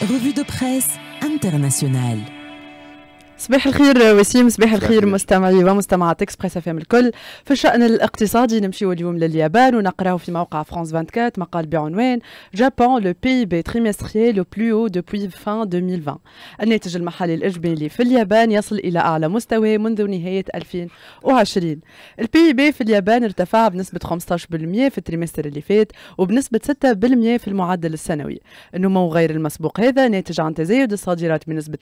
Revue de presse internationale. صباح الخير وسيم صباح الخير مستمعي ومستمعات اكسبريس افهم الكل في الشان الاقتصادي نمشيو اليوم لليابان ونقراو في موقع فرانس 24 مقال بعنوان جابان لو بي بي تريمستريال لو بلو دوبوي فان 2020 الناتج المحلي الاجمالي في اليابان يصل الى اعلى مستوى منذ نهايه 2020 البي بي في اليابان ارتفع بنسبه 15% في التريمستر اللي فات وبنسبه 6% في المعدل السنوي النمو غير المسبوق هذا ناتج عن تزايد الصادرات بنسبه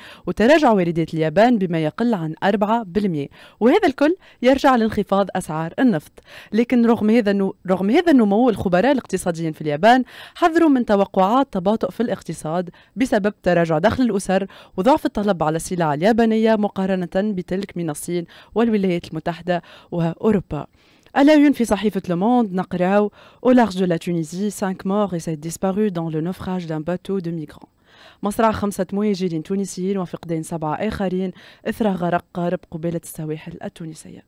3.2% وتراجع واردات اليابان بما يقل عن 4% وهذا الكل يرجع لانخفاض أسعار النفط لكن رغم هذا رغم هذا النمو الخبراء الاقتصاديين في اليابان حذروا من توقعات تباطؤ في الاقتصاد بسبب تراجع دخل الأسر وضعف الطلب على السلع اليابانية مقارنة بتلك من الصين والولايات المتحدة وأوروبا Alors, في صحيفة Le Monde, نقرأ Au large de la Tunisie, 5 morts et 7 disparus dans le naufrage d'un bateau de migrants. مصرع خمسة مهاجرين تونسيين وفقدين سبعة آخرين إثر غرق قارب قبالة السواحل التونسية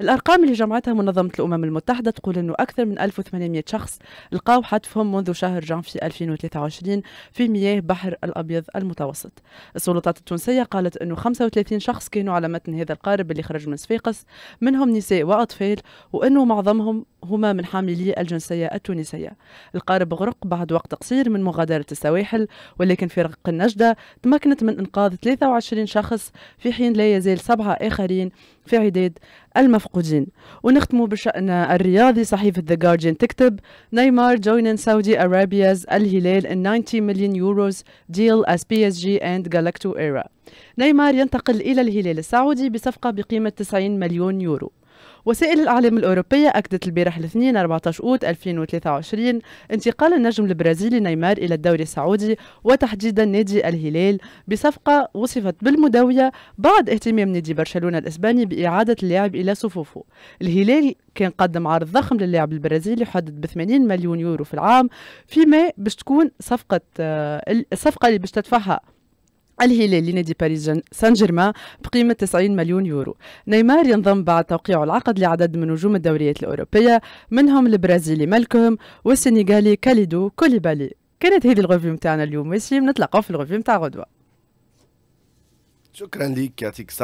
الأرقام اللي جمعتها منظمة الأمم المتحدة تقول أنه أكثر من 1800 شخص لقاو حتفهم منذ شهر جانفي 2023 في مياه بحر الأبيض المتوسط السلطات التونسية قالت أنه 35 شخص كانوا على متن هذا القارب اللي خرج من صفاقس منهم نساء وأطفال وأنه معظمهم هما من حاملي الجنسية التونسية القارب غرق بعد وقت قصير من مغادرة السواحل ولكن فرق النجدة تمكنت من إنقاذ 23 شخص في حين لا يزال سبعة آخرين في عداد المفقودين ونختم بشأن الرياضي صحيفة The Guardian تكتب نيمار joining Saudi Arabia's الهلال in 90 million euros deal as PSG and Galacto era نيمار ينتقل إلى الهلال السعودي بصفقة بقيمة 90 مليون يورو وسائل الإعلام الأوروبية أكدت البارح الاثنين 14 أوت 2023 انتقال النجم البرازيلي نيمار إلى الدوري السعودي وتحديدا نادي الهلال بصفقة وصفت بالمدوية بعد اهتمام نادي برشلونة الإسباني بإعادة اللاعب إلى صفوفه الهلال كان قدم عرض ضخم للاعب البرازيلي حدد ب 80 مليون يورو في العام فيما باش تكون صفقة آه، الصفقة اللي باش تدفعها الهلال لنادي باريس سان جيرمان بقيمة 90 مليون يورو نيمار ينضم بعد توقيع العقد لعدد من نجوم الدوريات الأوروبية منهم البرازيلي مالكوم والسنغالي كاليدو كوليبالي كانت هذه الغوفيو متاعنا اليوم وسيم نتلقاو في الغوفيو متاع غدوة شكرا لك يعطيك